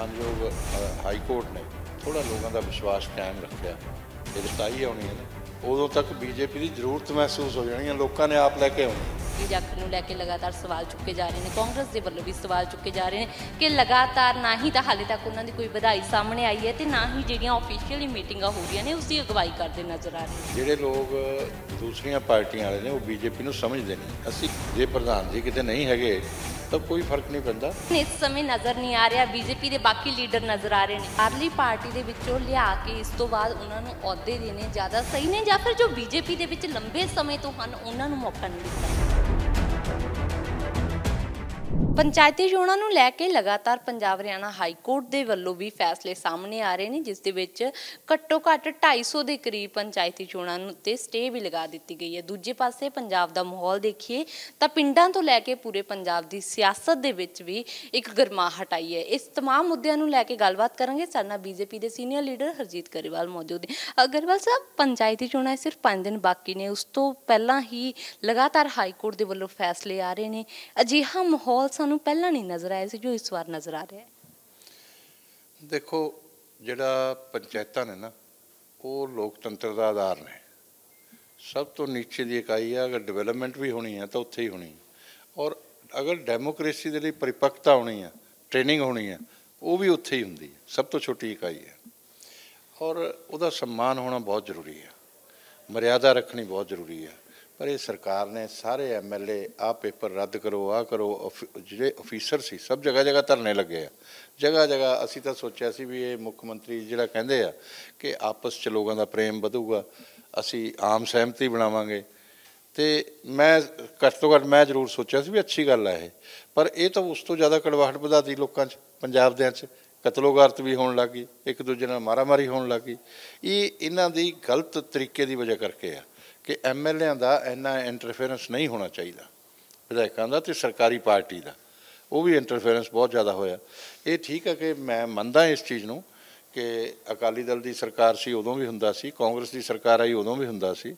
ਮਾਨਯੋਗ high court ਨੇ ਥੋੜਾ ਲੋਕਾਂ ਦਾ ਵਿਸ਼ਵਾਸ ਕਾਇਮ ਰੱਖਿਆ ਇਹ ਰਿਸ਼ਤਾਈ ਆਉਣੀ ਹੈ ਉਦੋਂ ਤੱਕ ਬੀਜੇਪੀ ਦੀ ਜ਼ਰੂਰਤ ਮਹਿਸੂਸ ਹੋ ਜਾਣੀ ਹੈ ਲੋਕਾਂ ਨੇ ਆਪ ਲੈ ਕੇ ਆਉਣੀ ਜੱਟ ਨੂੰ ਲੈ ਕੇ ਲਗਾਤਾਰ ਸਵਾਲ ਚੁੱਕੇ ਜਾ ਰਹੇ ਨੇ ਕਾਂਗਰਸ ਦੇ ਵੱਲੋਂ ਵੀ ਸਵਾਲ ਚੁੱਕੇ ਜਾ ਰਹੇ ਨੇ ਕਿ ਲਗਾਤਾਰ ਨਾ ਹੀ ਤਾਂ ਹਾਲੇ ਤੱਕ ਉਹਨਾਂ ਦੀ ਕੋਈ ਵਧਾਈ ਸਾਹਮਣੇ ਆਈ ਹੈ ਤੇ ਨਾ ਹੀ ਜਿਹੜੀਆਂ ਆਫੀਸ਼ੀਅਲੀ ਮੀਟਿੰਗਾਂ ਹੋ ਰਹੀਆਂ ਨੇ ਉਸ ਦੀ ਅਗਵਾਈ ਕਰਦੇ ਨਜ਼ਰ ਆ ਰਹੇ ਜਿਹੜੇ ਲੋਕ ਦੂਸਰੀਆਂ ਪਾਰਟੀਆਂ ਵਾਲੇ ਨੇ ਉਹ ਬੀਜੇਪੀ ਨੂੰ ਸਮਝਦੇ ਨਹੀਂ ਅਸੀਂ ਜੇ ਪ੍ਰਧਾਨ ਜੀ ਕਿਤੇ ਨਹੀਂ ਹੈਗੇ ਤਾਂ ਕੋਈ ਫਰਕ ਨਹੀਂ ਪੈਂਦਾ ਇਸ ਸਮੇਂ ਨਜ਼ਰ ਨਹੀਂ ਆ ਰਿਹਾ ਬੀਜੇਪੀ ਦੇ ਬਾਕੀ ਲੀਡਰ ਨਜ਼ਰ ਆ ਰਹੇ ਨੇ ਆਰਲੀ ਪਾਰਟੀ ਦੇ ਵਿੱਚੋਂ ਲਿਆ ਕੇ ਇਸ ਤੋਂ ਬਾਅਦ ਉਹਨਾਂ ਨੂੰ ਅਹੁਦੇ ਦੇਣੇ ਜ਼ਿਆਦਾ ਸਹੀ ਨੇ ਜਾਂ ਫਿਰ ਜੋ ਬੀਜੇਪੀ ਦੇ ਵਿੱਚ ਲੰਬੇ ਸਮੇਂ ਤੋਂ ਹਨ ਉਹਨਾਂ ਨੂੰ ਮੌਕਾ ਨਹੀਂ ਦਿੱਤਾ ਪੰਚਾਇਤੀ ਚੋਣਾਂ ਨੂੰ ਲੈ ਕੇ ਲਗਾਤਾਰ ਪੰਜਾਬ ਹਰਿਆਣਾ ਹਾਈ ਕੋਰਟ ਦੇ ਵੱਲੋਂ ਵੀ ਫੈਸਲੇ ਸਾਹਮਣੇ ਆ ਰਹੇ ਨੇ ਜਿਸ ਦੇ ਵਿੱਚ ਘੱਟੋ ਘੱਟ 250 ਦੇ ਕਰੀਬ ਪੰਚਾਇਤੀ ਚੋਣਾਂ ਨੂੰ ਤੇ ਸਟੇ ਵੀ ਲਗਾ ਦਿੱਤੀ ਗਈ ਹੈ ਦੂਜੇ ਪਾਸੇ ਪੰਜਾਬ ਦਾ ਮਾਹੌਲ ਦੇਖੀਏ ਤਾਂ ਪਿੰਡਾਂ ਤੋਂ ਲੈ ਕੇ ਪੂਰੇ ਪੰਜਾਬ ਦੀ ਸਿਆਸਤ ਦੇ ਵਿੱਚ ਵੀ ਇੱਕ ਗਰਮਾਹਟ ਆਈ ਹੈ ਇਸ तमाम ਮੁੱਦਿਆਂ ਨੂੰ ਲੈ ਕੇ ਗੱਲਬਾਤ ਕਰਾਂਗੇ ਸਾਡੇ ਨਾਲ ਬੀਜੇਪੀ ਦੇ ਸੀਨੀਅਰ ਲੀਡਰ ਹਰਜੀਤ ਕਰੀਵਾਲ ਮੌਜੂਦ ਨੇ ਅਗਰਵਾਲ ਸਾਹਿਬ ਪੰਚਾਇਤੀ ਚੋਣਾਂ ਸਿਰਫ 5 ਦਿਨ ਬਾਕੀ ਨੇ ਉਸ ਤੋਂ ਪਹਿਲਾਂ ਹੀ ਲਗਾਤਾਰ ਹਾਈ ਕੋਰਟ ਦੇ ਵੱਲੋਂ ਫੈਸਲੇ ਆ ਰਹੇ ਨੇ ਅਜਿਹਾ ਮਾਹੌਲ ਸਾਨੂੰ ਪਹਿਲਾਂ ਨਹੀਂ ਨਜ਼ਰ ਆਇਆ ਸੀ ਜੋ ਇਸ ਵਾਰ ਨਜ਼ਰ ਆ ਰਿਹਾ ਹੈ ਦੇਖੋ ਜਿਹੜਾ ਪੰਚਾਇਤਾਂ ਨੇ ਨਾ ਉਹ ਲੋਕਤੰਤਰ ਦਾ ਆਧਾਰ ਨੇ ਸਭ ਤੋਂ ਨੀਚੇ ਦੀ ਇਕਾਈ ਆ ਅਗਰ ਡਿਵੈਲਪਮੈਂਟ ਵੀ ਹੋਣੀ ਹੈ ਤਾਂ ਉੱਥੇ ਹੀ ਹੋਣੀ ਔਰ ਅਗਰ ਡੈਮੋਕ੍ਰੇਸੀ ਦੇ ਲਈ ਪਰਿਪੱਕਤਾ ਹੋਣੀ ਹੈ ਟ੍ਰੇਨਿੰਗ ਹੋਣੀ ਹੈ ਉਹ ਵੀ ਉੱਥੇ ਹੀ ਹੁੰਦੀ ਹੈ ਸਭ ਤੋਂ ਛੋਟੀ ਇਕਾਈ ਹੈ ਔਰ ਉਹਦਾ ਸਨਮਾਨ ਹੋਣਾ ਬਹੁਤ ਜ਼ਰੂਰੀ ਹੈ ਮਰਿਆਦਾ ਰੱਖਣੀ ਬਹੁਤ ਜ਼ਰੂਰੀ ਹੈ ਪਰ ਇਹ ਸਰਕਾਰ ਨੇ ਸਾਰੇ ਐਮਐਲਏ ਆ ਪੇਪਰ ਰੱਦ ਕਰੋ ਆ ਕਰੋ ਜਿਹੜੇ ਅਫੀਸਰ ਸੀ ਸਭ ਜਗ੍ਹਾ ਜਗ੍ਹਾ ਧਰਨੇ ਲੱਗੇ ਆ ਜਗ੍ਹਾ ਜਗ੍ਹਾ ਅਸੀਂ ਤਾਂ ਸੋਚਿਆ ਸੀ ਵੀ ਇਹ ਮੁੱਖ ਮੰਤਰੀ ਜਿਹੜਾ ਕਹਿੰਦੇ ਆ ਕਿ ਆਪਸ ਚ ਲੋਕਾਂ ਦਾ ਪ੍ਰੇਮ ਵਧੂਗਾ ਅਸੀਂ ਆਮ ਸਹਿਮਤੀ ਬਣਾਵਾਂਗੇ ਤੇ ਮੈਂ ਘੱਟ ਤੋਂ ਘੱਟ ਮੈਂ ਜ਼ਰੂਰ ਸੋਚਿਆ ਸੀ ਵੀ ਅੱਛੀ ਗੱਲ ਆ ਇਹ ਪਰ ਇਹ ਤਾਂ ਉਸ ਤੋਂ ਜ਼ਿਆਦਾ ਕੜਵਾਹਟ ਵਧਾਤੀ ਲੋਕਾਂ 'ਚ ਪੰਜਾਬ ਦੇ 'ਚ ਕਤਲੋਗਾਰਤ ਵੀ ਹੋਣ ਲੱਗੀ ਇੱਕ ਦੂਜੇ ਨਾਲ ਮਾਰਾਮਾਰੀ ਹੋਣ ਲੱਗੀ ਇਹ ਇਹਨਾਂ ਦੀ ਗਲਤ ਤਰੀਕੇ ਦੀ ਵਜ੍ਹਾ ਕਰਕੇ ਆ ਕਿ ਐਮਐਲਏਆਂ ਦਾ ਇੰਨਾ ਇੰਟਰਫੇਰੈਂਸ ਨਹੀਂ ਹੋਣਾ ਚਾਹੀਦਾ ਵਿਧਾਇਕਾਂ ਦਾ ਤੇ ਸਰਕਾਰੀ ਪਾਰਟੀ ਦਾ ਉਹ ਵੀ ਇੰਟਰਫੇਰੈਂਸ ਬਹੁਤ ਜ਼ਿਆਦਾ ਹੋਇਆ ਇਹ ਠੀਕ ਹੈ ਕਿ ਮੈਂ ਮੰਨਦਾ ਇਸ ਚੀਜ਼ ਨੂੰ ਕਿ ਅਕਾਲੀ ਦਲ ਦੀ ਸਰਕਾਰ ਸੀ ਉਦੋਂ ਵੀ ਹੁੰਦਾ ਸੀ ਕਾਂਗਰਸ ਦੀ ਸਰਕਾਰ ਆਈ ਉਦੋਂ ਵੀ ਹੁੰਦਾ ਸੀ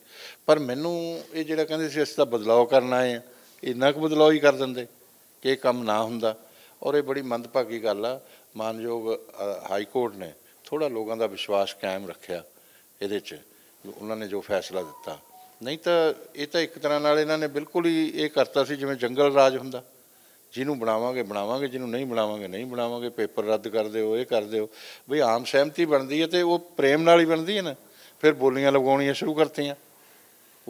ਪਰ ਮੈਨੂੰ ਇਹ ਜਿਹੜਾ ਕਹਿੰਦੇ ਸੀ ਅਸੀਂ ਤਾਂ ਬਦਲਾਅ ਕਰਨਾ ਹੈ ਇੰਨਾ ਕੁ ਬਦਲਾਅ ਹੀ ਕਰ ਦਿੰਦੇ ਕਿ ਇਹ ਕੰਮ ਨਾ ਹੁੰਦਾ ਔਰ ਇਹ ਬੜੀ ਮੰਦਭਾਗੀ ਗੱਲ ਆ ਮਾਨਯੋਗ ਹਾਈ ਕੋਰਟ ਨੇ ਥੋੜਾ ਲੋਕਾਂ ਦਾ ਵਿਸ਼ਵਾਸ ਕਾਇਮ ਰੱਖਿਆ ਇਹਦੇ 'ਚ ਉਹਨਾਂ ਨੇ ਜੋ ਫੈਸਲਾ ਦਿੱਤਾ ਨਹੀਂ ਤਾਂ ਇਹ ਤਾਂ ਇੱਕ ਤਰ੍ਹਾਂ ਨਾਲ ਇਹਨਾਂ ਨੇ ਬਿਲਕੁਲ ਹੀ ਇਹ ਕਰਤਾ ਸੀ ਜਿਵੇਂ ਜੰਗਲ ਰਾਜ ਹੁੰਦਾ ਜਿਹਨੂੰ ਬਣਾਵਾਂਗੇ ਬਣਾਵਾਂਗੇ ਜਿਹਨੂੰ ਨਹੀਂ ਬਣਾਵਾਂਗੇ ਨਹੀਂ ਬਣਾਵਾਂਗੇ ਪੇਪਰ ਰੱਦ ਕਰ ਦਿਓ ਇਹ ਕਰ ਦਿਓ ਬਈ ਆਮ ਸਹਿਮਤੀ ਬਣਦੀ ਹੈ ਤੇ ਉਹ ਪ੍ਰੇਮ ਨਾਲ ਹੀ ਬਣਦੀ ਹੈ ਨਾ ਫਿਰ ਬੋਲੀਆਂ ਲਗਾਉਣੀਆਂ ਸ਼ੁਰੂ ਕਰਤੀਆਂ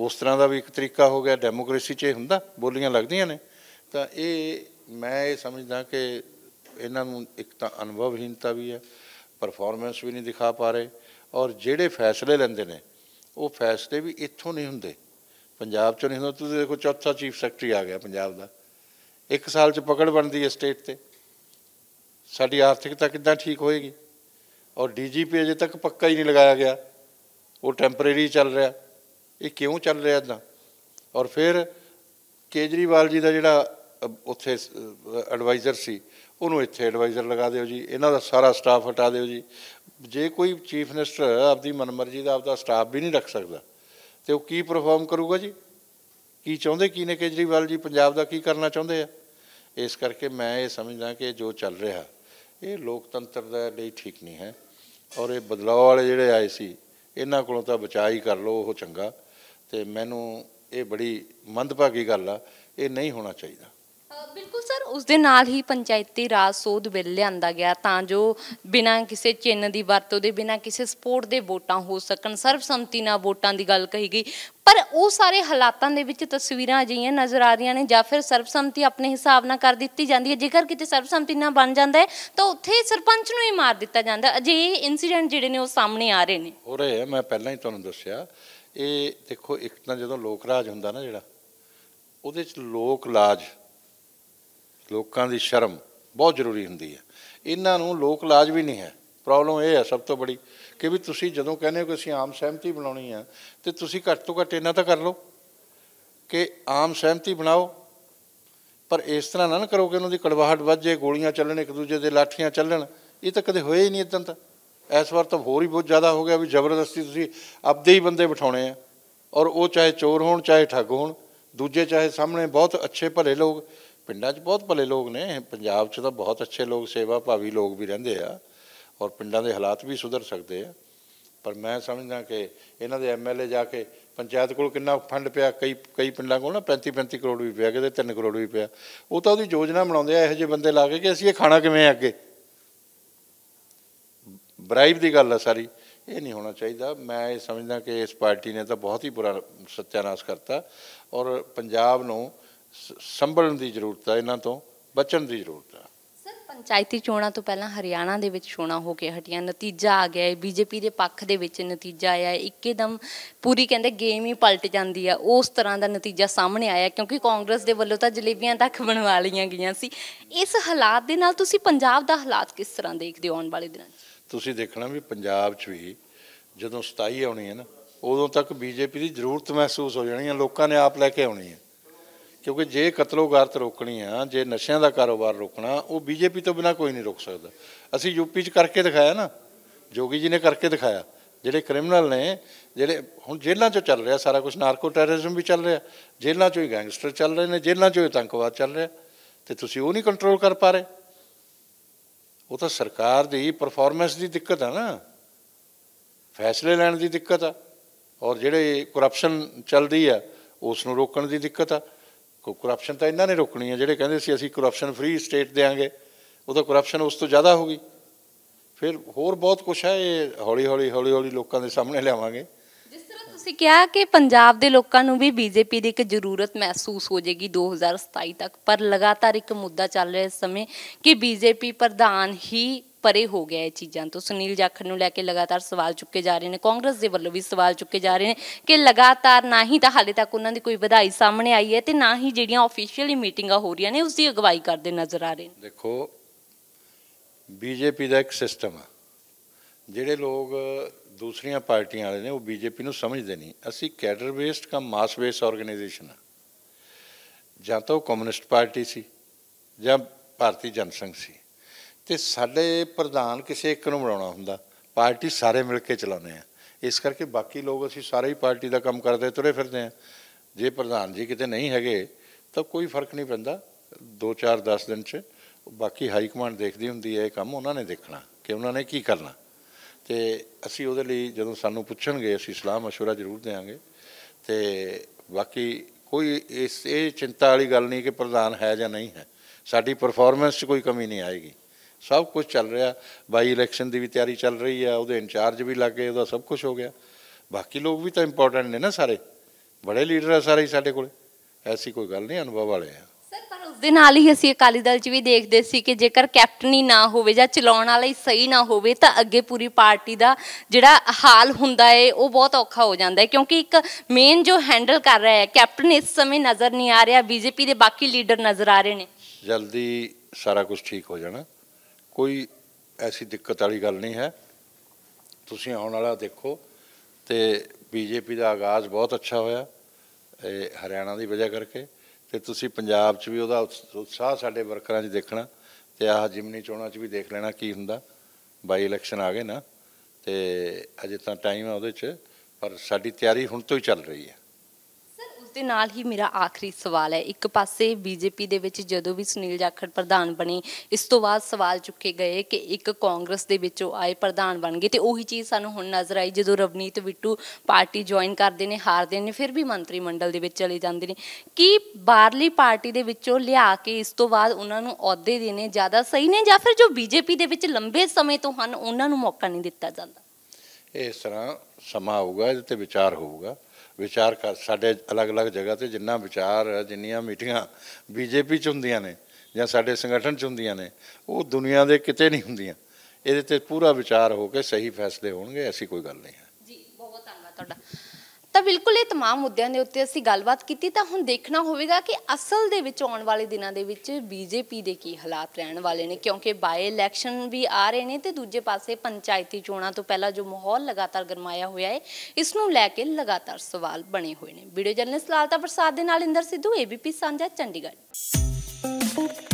ਉਸ ਤਰ੍ਹਾਂ ਦਾ ਵੀ ਇੱਕ ਤਰੀਕਾ ਹੋ ਗਿਆ ਡੈਮੋਕ੍ਰੇਸੀ 'ਚ ਇਹ ਹੁੰਦਾ ਬੋਲੀਆਂ ਲੱਗਦੀਆਂ ਨੇ ਤਾਂ ਇਹ ਮੈਂ ਇਹ ਸਮਝਦਾ ਕਿ ਇਹਨਾਂ ਨੂੰ ਇੱਕ ਤਾਂ ਅਨੁਭਵਹੀਨਤਾ ਵੀ ਹੈ ਪਰਫਾਰਮੈਂਸ ਵੀ ਨਹੀਂ ਦਿਖਾ ਪਾ ਰਹੇ ਔਰ ਜਿਹੜੇ ਫੈਸਲੇ ਲੈਂਦੇ ਨੇ ਉਹ ਫੈਸਲੇ ਵੀ ਇੱਥੋਂ ਨਹੀਂ ਹੁੰਦੇ ਪੰਜਾਬ ਚੋਂ ਨਹੀਂ ਹੁੰਦਾ ਤੁਸੀਂ ਦੇਖੋ ਚੌਥਾ ਚੀਫ ਸੈਕਟਰੀ ਆ ਗਿਆ ਪੰਜਾਬ ਦਾ ਇੱਕ ਸਾਲ ਚ ਪਕੜ ਬਣਦੀ ਹੈ ਸਟੇਟ ਤੇ ਸਾਡੀ ਆਰਥਿਕਤਾ ਕਿੱਦਾਂ ਠੀਕ ਹੋਏਗੀ ਔਰ ਡੀਜੀਪੀ ਅਜੇ ਤੱਕ ਪੱਕਾ ਹੀ ਨਹੀਂ ਲਗਾਇਆ ਗਿਆ ਉਹ ਟੈਂਪਰੇਰੀ ਚੱਲ ਰਿਹਾ ਇਹ ਕਿਉਂ ਚੱਲ ਰਿਹਾ ਇਦਾਂ ਔਰ ਫਿਰ ਕੇਜਰੀਵਾਲ ਜੀ ਦਾ ਜਿਹੜਾ ਉੱਥੇ ਐਡਵਾਈਜ਼ਰ ਸੀ ਉਹਨੂੰ ਇੱਥੇ ਐਡਵਾਈਜ਼ਰ ਲਗਾ ਦਿਓ ਜੀ ਇਹਨਾਂ ਦਾ ਸਾਰਾ ਸਟਾਫ ਹਟਾ ਦਿਓ ਜੀ ਜੇ ਕੋਈ ਚੀਫ ਮਿਨਿਸਟਰ ਆਪਦੀ ਮਨਮਰਜ਼ੀ ਦਾ ਆਪਦਾ ਸਟਾਫ ਵੀ ਨਹੀਂ ਰੱਖ ਸਕਦਾ ਤੇ ਉਹ ਕੀ ਪਰਫਾਰਮ ਕਰੂਗਾ ਜੀ ਕੀ ਚਾਹੁੰਦੇ ਕੀ ਨੇ ਕੇਜਰੀਵਾਲ ਜੀ ਪੰਜਾਬ ਦਾ ਕੀ ਕਰਨਾ ਚਾਹੁੰਦੇ ਆ ਇਸ ਕਰਕੇ ਮੈਂ ਇਹ ਸਮਝਦਾ ਕਿ ਜੋ ਚੱਲ ਰਿਹਾ ਇਹ ਲੋਕਤੰਤਰ ਦਾ ਲਈ ਠੀਕ ਨਹੀਂ ਹੈ ਔਰ ਇਹ ਬਦਲਾਅ ਵਾਲੇ ਜਿਹੜੇ ਆਏ ਸੀ ਇਹਨਾਂ ਕੋਲੋਂ ਤਾਂ ਬਚਾਈ ਕਰ ਲੋ ਉਹ ਚੰਗਾ ਤੇ ਮੈਨੂੰ ਇਹ ਬੜੀ ਮੰਦਭਾਗੀ ਗੱਲ ਆ ਇਹ ਨਹੀਂ ਹੋਣਾ ਚਾਹੀਦਾ ਬਿਲਕੁਲ ਸਰ ਉਸ ਦੇ ਨਾਲ ਹੀ ਪੰਚਾਇਤੀ ਰਾਜ ਸੋਧ ਬਿੱਲ ਲਿਆਂਦਾ ਗਿਆ ਤਾਂ ਜੋ ਬਿਨਾਂ ਕਿਸੇ ਚਿੰਨ ਦੀ ਵਰਤੋਂ ਦੇ ਬਿਨਾਂ ਕਿਸੇ ਸਪੋਰਟ ਦੇ ਵੋਟਾਂ ਹੋ ਸਕਣ ਸਰਬਸੰਮਤੀ ਨਾਲ ਵੋਟਾਂ ਦੀ ਗੱਲ ਕਹੀ ਗਈ ਪਰ ਉਹ ਸਾਰੇ ਹਾਲਾਤਾਂ ਦੇ ਵਿੱਚ ਤਸਵੀਰਾਂ ਜਿਹੀਆਂ ਨਜ਼ਰ ਆ ਰਹੀਆਂ ਨੇ ਜਾਂ ਫਿਰ ਸਰਬਸੰਮਤੀ ਆਪਣੇ ਹਿਸਾਬ ਨਾਲ ਕਰ ਦਿੱਤੀ ਜਾਂਦੀ ਹੈ ਜੇਕਰ ਕਿਤੇ ਸਰਬਸੰਮਤੀ ਨਾਲ ਬਣ ਜਾਂਦਾ ਤਾਂ ਉੱਥੇ ਸਰਪੰਚ ਨੂੰ ਹੀ ਮਾਰ ਦਿੱਤਾ ਜਾਂਦਾ ਅਜੇ ਇਹ ਇਨਸੀਡੈਂਟ ਜਿਹੜੇ ਨੇ ਉਹ ਸਾਹਮਣੇ ਆ ਰਹੇ ਨੇ ਹੋ ਰਹੇ ਆ ਮੈਂ ਪਹਿਲਾਂ ਹੀ ਤੁਹਾਨੂੰ ਦੱਸਿਆ ਇਹ ਦੇਖੋ ਇੱਕ ਤਾਂ ਜਦੋਂ ਲੋਕ ਰਾਜ ਹੁੰਦਾ ਨਾ ਜਿਹੜਾ ਉਹਦੇ ਚ ਲੋਕ ਲਾਜ ਲੋਕਾਂ ਦੀ ਸ਼ਰਮ ਬਹੁਤ ਜ਼ਰੂਰੀ ਹੁੰਦੀ ਹੈ ਇਹਨਾਂ ਨੂੰ ਲੋਕ ਲਾਜ ਵੀ ਨਹੀਂ ਹੈ ਪ੍ਰੋਬਲਮ ਇਹ ਹੈ ਸਭ ਤੋਂ ਬੜੀ ਕਿ ਵੀ ਤੁਸੀਂ ਜਦੋਂ ਕਹਿੰਦੇ ਹੋ ਕਿ ਅਸੀਂ ਆਮ ਸਹਿਮਤੀ ਬਣਾਉਣੀ ਹੈ ਤੇ ਤੁਸੀਂ ਘੱਟ ਤੋਂ ਘੱਟ ਇਹਨਾਂ ਤਾਂ ਕਰ ਲਓ ਕਿ ਆਮ ਸਹਿਮਤੀ ਬਣਾਓ ਪਰ ਇਸ ਤਰ੍ਹਾਂ ਨਾ ਕਰੋ ਕਿ ਉਹਨਾਂ ਦੀ ਕੜਵਾਹਟ ਜਾਏ ਗੋਲੀਆਂ ਚੱਲਣ ਇੱਕ ਦੂਜੇ ਦੇ ਲਾਠੀਆਂ ਚੱਲਣ ਇਹ ਤਾਂ ਕਦੇ ਹੋਇਆ ਹੀ ਨਹੀਂ ਇਦਾਂ ਤਾਂ ਇਸ ਵਾਰ ਤਾਂ ਹੋਰ ਹੀ ਬਹੁਤ ਜ਼ਿਆਦਾ ਹੋ ਗਿਆ ਵੀ ਜ਼ਬਰਦਸਤੀ ਤੁਸੀਂ ਆਪਦੇ ਹੀ ਬੰਦੇ ਬਿਠਾਉਣੇ ਆ ਔਰ ਉਹ ਚਾਹੇ ਚੋਰ ਹੋਣ ਚਾਹੇ ਠੱਗ ਹੋਣ ਦੂਜੇ ਚਾਹੇ ਸਾਹਮਣੇ ਬਹੁਤ ਅੱਛੇ ਭਲੇ ਲੋਕ ਪਿੰਡਾਂ 'ਚ ਬਹੁਤ ਭਲੇ ਲੋਕ ਨੇ ਪੰਜਾਬ 'ਚ ਤਾਂ ਬਹੁਤ ਅੱਛੇ ਲੋਕ ਸੇਵਾ ਭਾਵੀ ਲੋਕ ਵੀ ਰਹਿੰਦੇ ਆ ਔਰ ਪਿੰਡਾਂ ਦੇ ਹਾਲਾਤ ਵੀ ਸੁਧਰ ਸਕਦੇ ਆ ਪਰ ਮੈਂ ਸਮਝਦਾ ਕਿ ਇਹਨਾਂ ਦੇ ਐਮਐਲਏ ਜਾ ਕੇ ਪੰਚਾਇਤ ਕੋਲ ਕਿੰਨਾ ਫੰਡ ਪਿਆ ਕਈ ਕਈ ਪਿੰਡਾਂ ਕੋਲ ਨਾ 35 35 ਕਰੋੜ ਵੀ ਪਿਆ ਕਿਤੇ 3 ਕਰੋੜ ਵੀ ਪਿਆ ਉਹ ਤਾਂ ਉਹਦੀ ਯੋਜਨਾ ਬਣਾਉਂਦੇ ਆ ਇਹੋ ਜਿਹੇ ਬੰਦੇ ਲਾ ਕੇ ਕਿ ਅਸੀਂ ਇਹ ਖਾਣਾ ਕਿਵੇਂ ਅੱਗੇ ਬ੍ਰਾਈਬ ਦੀ ਗੱਲ ਆ ਸਾਰੀ ਇਹ ਨਹੀਂ ਹੋਣਾ ਚਾਹੀਦਾ ਮੈਂ ਇਹ ਸਮਝਦਾ ਕਿ ਇਸ ਪਾਰਟੀ ਨੇ ਤਾਂ ਬਹੁਤ ਹੀ ਬੁਰਾ ਸੱਤਿਆਨਾਸ਼ ਕਰਤਾ ਔਰ ਪੰਜਾਬ ਨੂੰ ਸੰਭਲਣ ਦੀ ਜ਼ਰੂਰਤ ਹੈ ਇਹਨਾਂ ਤੋਂ ਬਚਣ ਦੀ ਜ਼ਰੂਰਤ ਹੈ ਸਰ ਪੰਚਾਇਤੀ ਚੋਣਾਂ ਤੋਂ ਪਹਿਲਾਂ ਹਰਿਆਣਾ ਦੇ ਵਿੱਚ ਚੋਣਾਂ ਹੋ ਕੇ ਹਟੀਆਂ ਨਤੀਜਾ ਆ ਗਿਆ ਹੈ ਬੀਜੇਪੀ ਦੇ ਪੱਖ ਦੇ ਵਿੱਚ ਨਤੀਜਾ ਆਇਆ ਹੈ ਇੱਕਦਮ ਪੂਰੀ ਕਹਿੰਦੇ ਗੇਮ ਹੀ ਪਲਟ ਜਾਂਦੀ ਆ ਉਸ ਤਰ੍ਹਾਂ ਦਾ ਨਤੀਜਾ ਸਾਹਮਣੇ ਆਇਆ ਕਿਉਂਕਿ ਕਾਂਗਰਸ ਦੇ ਵੱਲੋਂ ਤਾਂ ਜਲੇਬੀਆਂ ਤੱਕ ਬਣਵਾ ਲਈਆਂ ਗਈਆਂ ਸੀ ਇਸ ਹਾਲਾਤ ਦੇ ਨਾਲ ਤੁਸੀਂ ਪੰਜਾਬ ਦਾ ਹਾਲਾਤ ਕਿਸ ਤਰ੍ਹਾਂ ਦੇਖਦੇ ਹੋ ਆਉਣ ਵਾਲੇ ਦਿਨਾਂ 'ਚ ਤੁਸੀਂ ਦੇਖਣਾ ਵੀ ਪੰਜਾਬ 'ਚ ਵੀ ਜਦੋਂ 27 ਆਉਣੀ ਹੈ ਨਾ ਉਦੋਂ ਤੱਕ ਬੀਜੇਪੀ ਦੀ ਜ਼ਰੂਰਤ ਮਹਿਸੂਸ ਹੋ ਜਾਣੀ ਹੈ ਲੋਕਾਂ ਨੇ ਆਪ ਲੈ ਕੇ ਆਉਣੀ ਹੈ ਕਿਉਂਕਿ ਜੇ ਕਤਲੋਗਾਰਤ ਰੋਕਣੀ ਆ ਜੇ ਨਸ਼ਿਆਂ ਦਾ ਕਾਰੋਬਾਰ ਰੋਕਣਾ ਉਹ ਬੀਜੇਪੀ ਤੋਂ ਬਿਨਾ ਕੋਈ ਨਹੀਂ ਰੋਕ ਸਕਦਾ ਅਸੀਂ ਯੂਪੀ 'ਚ ਕਰਕੇ ਦਿਖਾਇਆ ਨਾ ਜੋਗੀ ਜੀ ਨੇ ਕਰਕੇ ਦਿਖਾਇਆ ਜਿਹੜੇ ਕ੍ਰਿਮੀਨਲ ਨੇ ਜਿਹੜੇ ਹੁਣ ਜੇਲ੍ਹਾਂ 'ਚੋਂ ਚੱਲ ਰਿਹਾ ਸਾਰਾ ਕੁਝ ਨਾਰਕੋ ਟੈਰਰਿਜ਼ਮ ਵੀ ਚੱਲ ਰਿਹਾ ਜੇਲ੍ਹਾਂ 'ਚੋਂ ਹੀ ਗੈਂਗਸਟਰ ਚੱਲ ਰਹੇ ਨੇ ਜੇਲ੍ਹਾਂ 'ਚੋਂ ਹੀ ਤੰਕਵਾਦ ਚੱਲ ਰਿਹਾ ਤੇ ਤੁਸੀਂ ਉਹ ਨਹੀਂ ਕੰਟਰੋਲ ਕਰ ਪਾ ਰਹੇ ਉਹ ਤਾਂ ਸਰਕਾਰ ਦੀ ਪਰਫਾਰਮੈਂਸ ਦੀ ਦਿੱਕਤ ਆ ਨਾ ਫੈਸਲੇ ਲੈਣ ਦੀ ਦਿੱਕਤ ਆ ਔਰ ਜਿਹੜੇ ਕਰਪਸ਼ਨ ਚੱਲਦੀ ਆ ਉਸ ਨੂੰ ਰੋਕਣ ਦੀ ਦਿੱਕਤ ਆ ਕੋ ਕਰਪਸ਼ਨ ਤਾਂ ਇਹਨਾਂ ਨੇ ਰੋਕਣੀ ਹੈ ਜਿਹੜੇ ਕਹਿੰਦੇ ਸੀ ਅਸੀਂ ਕਰਪਸ਼ਨ ਫ੍ਰੀ ਸਟੇਟ ਦੇਾਂਗੇ ਉਹ ਤਾਂ ਕਰਪਸ਼ਨ ਉਸ ਤੋਂ ਜ਼ਿਆਦਾ ਹੋ ਗਈ ਫਿਰ ਹੋਰ ਬਹੁਤ ਕੁਝ ਹੈ ਇਹ ਹੌਲੀ ਹੌਲੀ ਹੌਲੀ ਹੌਲੀ ਲੋਕਾਂ ਦੇ ਸਾਹਮਣੇ ਲਿਆਵਾਂਗੇ ਜਿਸ ਤਰ੍ਹਾਂ ਤੁਸੀਂ ਕਿਹਾ ਕਿ ਪੰਜਾਬ ਦੇ ਲੋਕਾਂ ਨੂੰ ਵੀ ਬੀਜੇਪੀ ਦੀ ਇੱਕ ਜ਼ਰੂਰਤ ਮਹਿਸੂਸ ਹੋ ਜੇਗੀ 2027 ਤੱਕ ਪਰ ਲਗਾਤਾਰ ਇੱਕ ਮੁੱਦਾ ਚੱਲ ਰਿਹਾ ਇਸ ਸਮੇਂ ਕਿ ਬੀਜੇਪੀ ਪ੍ਰਧਾਨ ਹੀ ਪਰੇ ਹੋ ਗਿਆ ਇਹ ਚੀਜ਼ਾਂ ਤੋਂ ਸੁਨੀਲ ਜਾਖੜ ਨੂੰ ਲੈ ਕੇ ਲਗਾਤਾਰ ਸਵਾਲ ਚੁੱਕੇ ਜਾ ਰਹੇ ਨੇ ਕਾਂਗਰਸ ਦੇ ਵੱਲੋਂ ਵੀ ਸਵਾਲ ਚੁੱਕੇ ਜਾ ਰਹੇ ਨੇ ਕਿ ਲਗਾਤਾਰ ਨਾ ਹੀ ਤਾਂ ਹਾਲੇ ਤੱਕ ਉਹਨਾਂ ਦੀ ਕੋਈ ਵਧਾਈ ਸਾਹਮਣੇ ਆਈ ਹੈ ਤੇ ਨਾ ਹੀ ਜਿਹੜੀਆਂ ਆਫੀਸ਼ੀਅਲੀ ਮੀਟਿੰਗਾਂ ਹੋ ਰਹੀਆਂ ਨੇ ਉਸ ਦੀ ਅਗਵਾਈ ਕਰਦੇ ਨਜ਼ਰ ਆ ਰਹੇ ਨੇ ਦੇਖੋ ਬੀਜੇਪੀ ਦਾ ਇੱਕ ਸਿਸਟਮ ਆ ਜਿਹੜੇ ਲੋਕ ਦੂਸਰੀਆਂ ਪਾਰਟੀਆਂ ਵਾਲੇ ਨੇ ਉਹ ਬੀਜੇਪੀ ਨੂੰ ਸਮਝਦੇ ਨਹੀਂ ਅਸੀਂ cadre based cum mass base organisation ਆ ਜਾਂ ਤਾਂ ਉਹ ਕਮਿਊਨਿਸਟ ਪਾਰਟੀ ਸੀ ਜਾਂ ਭਾਰਤੀ ਜਨਸੰਘ ਸੀ ਤੇ ਸਾਡੇ ਪ੍ਰਧਾਨ ਕਿਸੇ ਇੱਕ ਨੂੰ ਬਣਾਉਣਾ ਹੁੰਦਾ ਪਾਰਟੀ ਸਾਰੇ ਮਿਲ ਕੇ ਚਲਾਉਂਦੇ ਆ ਇਸ ਕਰਕੇ ਬਾਕੀ ਲੋਕ ਅਸੀਂ ਸਾਰੇ ਹੀ ਪਾਰਟੀ ਦਾ ਕੰਮ ਕਰਦੇ ਤੁਰੇ ਫਿਰਦੇ ਆ ਜੇ ਪ੍ਰਧਾਨ ਜੀ ਕਿਤੇ ਨਹੀਂ ਹੈਗੇ ਤਾਂ ਕੋਈ ਫਰਕ ਨਹੀਂ ਪੈਂਦਾ 2-4 10 ਦਿਨ 'ਚ ਬਾਕੀ ਹਾਈ ਕਮਾਂਡ ਦੇਖਦੀ ਹੁੰਦੀ ਹੈ ਇਹ ਕੰਮ ਉਹਨਾਂ ਨੇ ਦੇਖਣਾ ਕਿ ਉਹਨਾਂ ਨੇ ਕੀ ਕਰਨਾ ਤੇ ਅਸੀਂ ਉਹਦੇ ਲਈ ਜਦੋਂ ਸਾਨੂੰ ਪੁੱਛਣਗੇ ਅਸੀਂ ਸਲਾਹ مشورہ ਜ਼ਰੂਰ ਦੇਵਾਂਗੇ ਤੇ ਬਾਕੀ ਕੋਈ ਇਸ ਇਹ ਚਿੰਤਾ ਵਾਲੀ ਗੱਲ ਨਹੀਂ ਕਿ ਪ੍ਰਧਾਨ ਹੈ ਜਾਂ ਨਹੀਂ ਹੈ ਸਾਡੀ ਪਰਫਾਰਮੈਂਸ 'ਚ ਕੋਈ ਕਮੀ ਨਹੀਂ ਆਏਗੀ ਸਭ ਕੁਝ ਚੱਲ ਰਿਹਾ ਬਾਈ ਇਲੈਕਸ਼ਨ ਦੀ ਵੀ ਤਿਆਰੀ ਚੱਲ ਰਹੀ ਹੈ ਉਹਦੇ ਇੰਚਾਰਜ ਵੀ ਲੱਗ ਗਏ ਉਹਦਾ ਸਭ ਕੁਝ ਹੋ ਗਿਆ ਬਾਕੀ ਲੋਕ ਵੀ ਤਾਂ ਇੰਪੋਰਟੈਂਟ ਨੇ ਨਾ ਸਾਰੇ ਬੜੇ ਲੀਡਰ ਆ ਸਾਰੇ ਸਾਡੇ ਕੋਲ ਐਸੀ ਕੋਈ ਗੱਲ ਨਹੀਂ ਅਨੁਭਵ ਵਾਲੇ ਆ ਸਰ ਪਰ ਉਸ ਦੇ ਨਾਲ ਹੀ ਅਸੀਂ ਅਕਾਲੀ ਦਲ 'ਚ ਵੀ ਦੇਖਦੇ ਸੀ ਕਿ ਜੇਕਰ ਕੈਪਟਨ ਹੀ ਨਾ ਹੋਵੇ ਜਾਂ ਚਲਾਉਣ ਵਾਲਾ ਹੀ ਸਹੀ ਨਾ ਹੋਵੇ ਤਾਂ ਅੱਗੇ ਪੂਰੀ ਪਾਰਟੀ ਦਾ ਜਿਹੜਾ ਹਾਲ ਹੁੰਦਾ ਏ ਉਹ ਬਹੁਤ ਔਖਾ ਹੋ ਜਾਂਦਾ ਹੈ ਕਿਉਂਕਿ ਇੱਕ ਮੇਨ ਜੋ ਹੈਂਡਲ ਕਰ ਰਿਹਾ ਹੈ ਕੈਪਟਨ ਇਸ ਸਮੇਂ ਨਜ਼ਰ ਨਹੀਂ ਆ ਰਿਹਾ ਬੀਜੇਪੀ ਦੇ ਬਾਕੀ ਲੀਡਰ ਨਜ਼ਰ ਆ ਰਹੇ ਨੇ ਜਲਦੀ ਸਾਰਾ ਕੁਝ ਠੀਕ ਹੋ ਜਾਣਾ ਕੋਈ ਐਸੀ ਦਿੱਕਤ ਵਾਲੀ ਗੱਲ ਨਹੀਂ ਹੈ ਤੁਸੀਂ ਆਉਣ ਵਾਲਾ ਦੇਖੋ ਤੇ ਬੀਜੇਪੀ ਦਾ ਆਗਾਜ਼ ਬਹੁਤ ਅੱਛਾ ਹੋਇਆ ਇਹ ਹਰਿਆਣਾ ਦੀ ਵਜ੍ਹਾ ਕਰਕੇ ਤੇ ਤੁਸੀਂ ਪੰਜਾਬ 'ਚ ਵੀ ਉਹਦਾ ਉਤਸ਼ਾਹ ਸਾਡੇ ਵਰਕਰਾਂ 'ਚ ਦੇਖਣਾ ਤੇ ਆਹ ਜਿਮਨੀ ਚੋਣਾਂ 'ਚ ਵੀ ਦੇਖ ਲੈਣਾ ਕੀ ਹੁੰਦਾ ਬਾਈ ਇਲੈਕਸ਼ਨ ਆ ਗਏ ਨਾ ਤੇ ਅਜੇ ਤਾਂ ਟਾਈਮ ਹੈ ਉਹਦੇ 'ਚ ਪਰ ਸਾਡੀ ਤਿਆਰੀ ਹੁਣ ਤੋਂ ਹੀ ਚੱਲ ਰਹੀ ਹੈ ਦੇ ਨਾਲ ਹੀ ਮੇਰਾ ਆਖਰੀ ਸਵਾਲ ਹੈ ਇੱਕ ਪਾਸੇ ਬੀਜੇਪੀ ਦੇ ਵਿੱਚ ਜਦੋਂ ਵੀ ਸੁਨੀਲ ਜਾਖੜ ਪ੍ਰਧਾਨ ਬਣੇ ਇਸ ਤੋਂ ਬਾਅਦ ਸਵਾਲ ਚੁੱਕੇ ਗਏ ਕਿ ਇੱਕ ਕਾਂਗਰਸ ਦੇ ਵਿੱਚੋਂ ਆਏ ਪ੍ਰਧਾਨ ਬਣ ਗਏ ਤੇ ਉਹੀ ਚੀਜ਼ ਸਾਨੂੰ ਹੁਣ ਨਜ਼ਰ ਆਈ ਜਦੋਂ ਰਵਨੀਤ ਵਿੱਟੂ ਪਾਰਟੀ ਜੁਆਇਨ ਕਰਦੇ ਨੇ ਹਾਰਦੇ ਨੇ ਫਿਰ ਵੀ ਮੰਤਰੀ ਮੰਡਲ ਦੇ ਵਿੱਚ ਚਲੇ ਜਾਂਦੇ ਨੇ ਕੀ ਬਾਹਰਲੀ ਪਾਰਟੀ ਦੇ ਵਿੱਚੋਂ ਲਿਆ ਕੇ ਇਸ ਤੋਂ ਬਾਅਦ ਉਹਨਾਂ ਨੂੰ ਅਹੁਦੇ ਦੇਣੇ ਜ਼ਿਆਦਾ ਸਹੀ ਨੇ ਜਾਂ ਫਿਰ ਜੋ ਬੀਜੇਪੀ ਦੇ ਵਿੱਚ ਲੰਬੇ ਸਮੇਂ ਤੋਂ ਹਨ ਉਹਨਾਂ ਨੂੰ ਮੌਕਾ ਨਹੀਂ ਦਿੱਤਾ ਜਾਂਦਾ ਇਸ ਤਰ੍ਹਾਂ ਸਮਾ ਹੋਊਗਾ ਇਹਦੇ ਤੇ ਵਿਚਾਰ ਹੋਊਗਾ ਵਿਚਾਰ ਕਰ ਸਾਡੇ ਅਲੱਗ-ਅਲੱਗ ਜਗ੍ਹਾ ਤੇ ਜਿੰਨਾ ਵਿਚਾਰ ਜਿੰਨੀਆਂ ਮੀਟਿੰਗਾਂ ਬੀਜੇਪੀ ਚ ਹੁੰਦੀਆਂ ਨੇ ਜਾਂ ਸਾਡੇ ਸੰਗਠਨ ਚ ਹੁੰਦੀਆਂ ਨੇ ਉਹ ਦੁਨੀਆ ਦੇ ਕਿਤੇ ਨਹੀਂ ਹੁੰਦੀਆਂ ਇਹਦੇ ਤੇ ਪੂਰਾ ਵਿਚਾਰ ਹੋ ਕੇ ਸਹੀ ਫੈਸਲੇ ਹੋਣਗੇ ਐਸੀ ਕੋਈ ਗੱਲ ਨਹੀਂ ਹੈ ਜੀ ਬਹੁਤ ਧੰਨਵਾਦ ਤੁਹਾਡਾ ਤਾਂ ਬਿਲਕੁਲ ਇਹ तमाम ਮੁੱਦਿਆਂ ਦੇ ਉੱਤੇ ਅਸੀਂ ਗੱਲਬਾਤ ਕੀਤੀ ਤਾਂ ਹੁਣ ਦੇਖਣਾ ਹੋਵੇਗਾ ਕਿ ਅਸਲ ਦੇ ਵਿੱਚ ਆਉਣ ਵਾਲੇ ਦਿਨਾਂ ਦੇ ਵਿੱਚ ਬੀਜੇਪੀ ਦੇ ਕੀ ਹਾਲਾਤ ਰਹਿਣ ਵਾਲੇ ਨੇ ਕਿਉਂਕਿ ਬਾਏ ਇਲੈਕਸ਼ਨ ਵੀ ਆ ਰਹੇ ਨੇ ਤੇ ਦੂਜੇ ਪਾਸੇ ਪੰਚਾਇਤੀ ਚੋਣਾਂ ਤੋਂ ਪਹਿਲਾਂ ਜੋ ਮਾਹੌਲ ਲਗਾਤਾਰ ਗਰਮਾਇਆ ਹੋਇਆ ਹੈ ਇਸ ਨੂੰ ਲੈ ਕੇ ਲਗਾਤਾਰ ਸਵਾਲ ਬਣੇ ਹੋਏ ਨੇ ਵੀਡੀਓ ਜਰਨਲਿਸਟ ਲਾਲਤਾ ਪ੍ਰਸਾਦ ਦੇ ਨਾਲ ਇੰਦਰ ਸਿੱਧੂ ਏਬੀਪੀ ਸਾਂਝਾ ਚੰਡੀਗੜ੍ਹ